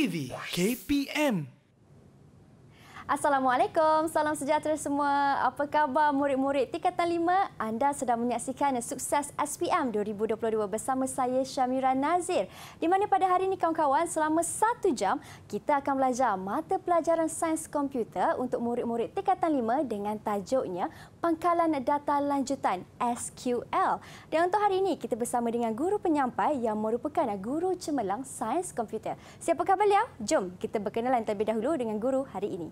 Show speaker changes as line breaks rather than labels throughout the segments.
TV KPM. Assalamualaikum, salam sejahtera semua. Apa khabar murid-murid Tingkatan 5? Anda sedang menyaksikan sukses SPM 2022 bersama saya Syamira Nazir. Di mana pada hari ini kawan-kawan selama satu jam kita akan belajar mata pelajaran sains komputer untuk murid-murid Tingkatan 5 dengan tajuknya Pangkalan Data Lanjutan SQL. Dan untuk hari ini kita bersama dengan guru penyampai yang merupakan guru cemerlang sains komputer. Siapa khabar beliau? Jom kita berkenalan terlebih dahulu dengan guru hari ini.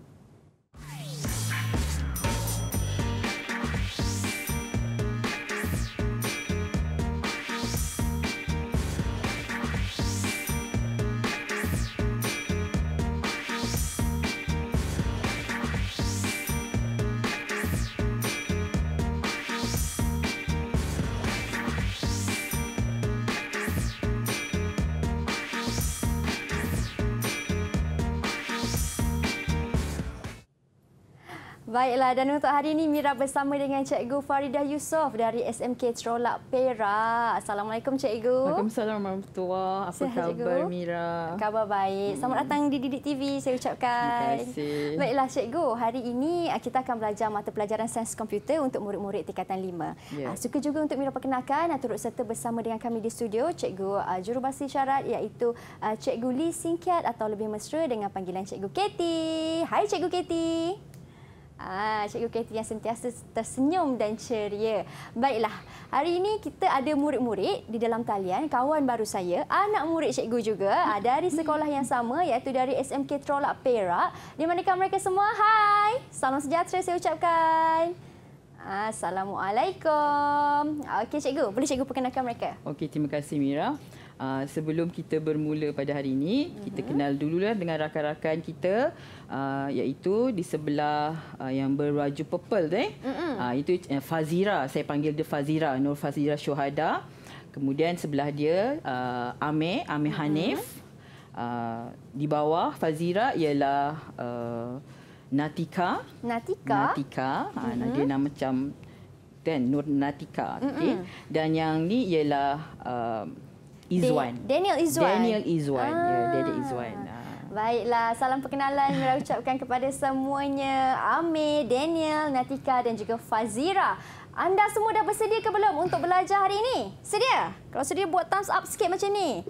Baiklah dan untuk hari ini Mira bersama dengan Cikgu Faridah Yusof dari SMK Trolak Perak. Assalamualaikum Cikgu.
Waalaikumsalam warahmatullahi Apa Sehat, khabar Cikgu? Mira?
Khabar baik. Selamat hmm. datang di Didik TV saya ucapkan. Terima kasih. Baiklah Cikgu, hari ini ah, kita akan belajar mata pelajaran sains komputer untuk murid-murid tingkatan 5. Yeah. Ya. Suka juga untuk Mira perkenalkan ah, turut serta bersama dengan kami di studio Cikgu ah, Jurubahasa syarat iaitu Cikgu Lee Singkiat atau lebih mesra dengan panggilan Cikgu Katie. Hai Cikgu Katie. Ah, Cikgu Kathy yang sentiasa tersenyum dan ceria. Baiklah, hari ini kita ada murid-murid di dalam talian. Kawan baru saya, anak murid Cikgu juga ah, dari sekolah yang sama iaitu dari SMK Trolak Perak. Di manakah mereka semua? Hai! Salam sejahtera saya ucapkan. Ah, Assalamualaikum. Okey, Cikgu. Boleh Cikgu perkenalkan mereka?
Okey, terima kasih Mira. Ah, sebelum kita bermula pada hari ini, mm-hmm. kita mhm. kenal dulu lah dengan rakan-rakan kita uh, iaitu di sebelah uh, yang berwaju purple eh. Mm-hmm. Uh, itu uh, Fazira, saya panggil dia Fazira, Nur Fazira Syuhada. Kemudian sebelah dia uh, Ame, Ame mm-hmm. Hanif. Uh, di bawah Fazira ialah uh, Natika.
Natika. Natika.
ada Uh, mhm. dia nama macam dan Nur Natika. Okay? Mhm. Dan yang ni ialah uh, Izwan. Daniel Izwan. Daniel Izwan. Ya, ah. Ya, Daniel Izwan. Ah.
Baiklah, salam perkenalan Mira ucapkan kepada semuanya. Amir, Daniel, Natika dan juga Fazira. Anda semua dah bersedia ke belum untuk belajar hari ini? Sedia? Kalau sedia buat thumbs up sikit macam ni.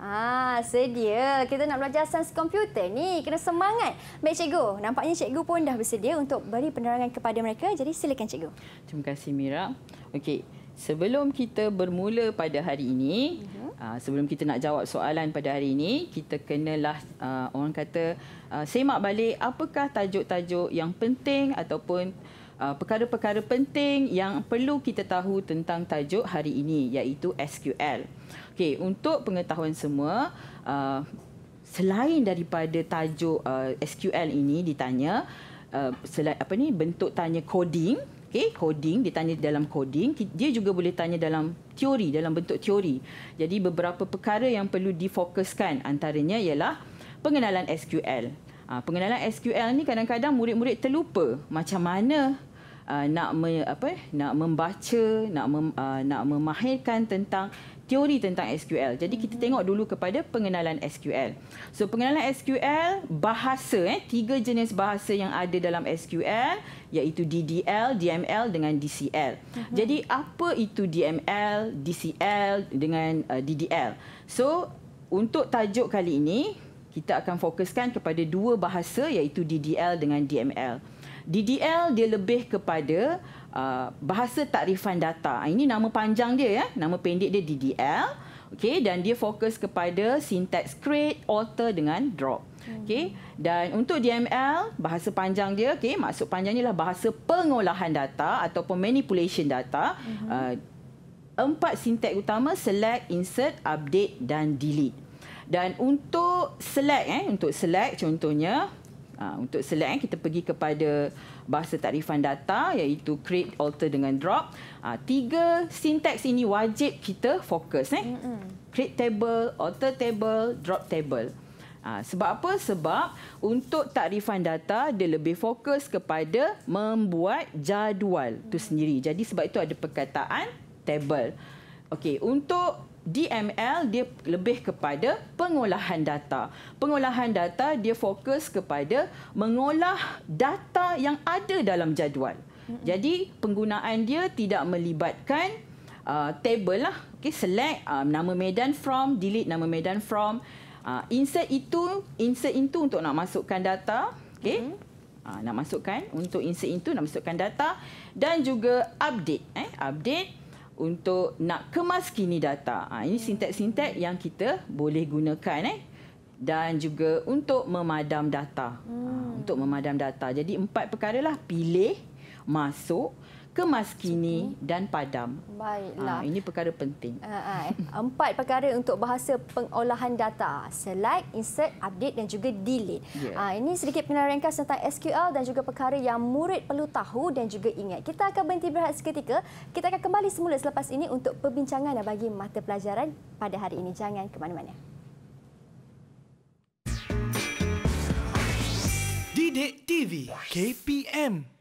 Ah, sedia. Kita nak belajar sains komputer ni. Kena semangat. Baik cikgu, nampaknya cikgu pun dah bersedia untuk beri penerangan kepada mereka. Jadi silakan cikgu.
Terima kasih Mira. Okey, sebelum kita bermula pada hari ini, uh mhm. -huh. Ah, sebelum kita nak jawab soalan pada hari ini, kita kenalah uh, orang kata uh, semak balik apakah tajuk-tajuk yang penting ataupun uh, perkara-perkara penting yang perlu kita tahu tentang tajuk hari ini iaitu SQL. Okey, untuk pengetahuan semua, uh, selain daripada tajuk uh, SQL ini ditanya uh, selain apa ni bentuk tanya coding okay, coding, dia tanya dalam coding, dia juga boleh tanya dalam teori, dalam bentuk teori. Jadi beberapa perkara yang perlu difokuskan antaranya ialah pengenalan SQL. Ha, ah, pengenalan SQL ni kadang-kadang murid-murid terlupa macam mana uh, nak me, apa, nak membaca, nak mem, uh, nak memahirkan tentang teori tentang SQL. Jadi kita mhm. tengok dulu kepada pengenalan SQL. So pengenalan SQL bahasa eh tiga jenis bahasa yang ada dalam SQL iaitu DDL, DML dengan DCL. Uh-huh. Mhm. Jadi apa itu DML, DCL dengan uh, DDL? So untuk tajuk kali ini kita akan fokuskan kepada dua bahasa iaitu DDL dengan DML. DDL dia lebih kepada Ah, bahasa takrifan data. Ah, ini nama panjang dia ya. Nama pendek dia DDL. okay. dan dia fokus kepada syntax create, alter dengan drop. okay. Dan untuk DML, bahasa panjang dia okay. maksud panjangnya ialah bahasa pengolahan data ataupun manipulation data. Uh-huh. empat syntax utama select, insert, update dan delete. Dan untuk select eh untuk select contohnya Ha, untuk select kita pergi kepada bahasa takrifan data iaitu create, alter dengan drop. Ha, tiga sintaks ini wajib kita fokus. Eh. Create table, alter table, drop table. Ha, sebab apa? Sebab untuk takrifan data, dia lebih fokus kepada membuat jadual itu mm. sendiri. Jadi sebab itu ada perkataan table. Okey, untuk DML dia lebih kepada pengolahan data. Pengolahan data dia fokus kepada mengolah data yang ada dalam jadual. Jadi penggunaan dia tidak melibatkan uh, table lah. Okay, select uh, nama medan from, delete nama medan from, uh, insert itu, insert itu untuk nak masukkan data. Okay, uh, nak masukkan untuk insert itu nak masukkan data dan juga update. Eh, update untuk nak kemas kini data. Ha, ini ya. sintek-sintek yang kita boleh gunakan eh dan juga untuk memadam data. Ha, hmm. Ha, untuk memadam data. Jadi empat perkara lah pilih, masuk, kemas kini dan padam.
Baiklah. Ha, ini
perkara penting.
Ah, ah, eh. Empat perkara untuk bahasa pengolahan data. Select, insert, update dan juga delete. Yeah. Ha, ini sedikit penarik ringkas tentang SQL dan juga perkara yang murid perlu tahu dan juga ingat. Kita akan berhenti berehat seketika. Kita akan kembali semula selepas ini untuk perbincangan dan bagi mata pelajaran pada hari ini. Jangan ke mana-mana. Didik TV KPM